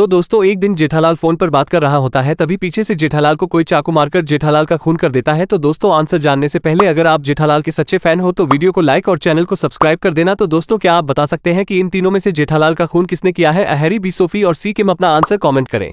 तो दोस्तों एक दिन जेठालाल फोन पर बात कर रहा होता है तभी पीछे से जेठालाल को कोई चाकू मारकर जेठालाल का खून कर देता है तो दोस्तों आंसर जानने से पहले अगर आप जेठालाल के सच्चे फैन हो तो वीडियो को लाइक और चैनल को सब्सक्राइब कर देना तो दोस्तों क्या आप बता सकते हैं कि इन तीनों में से जेठालाल का खून किसने किया है अहरी बी सोफी और सी किम अपना आंसर कॉमेंट करें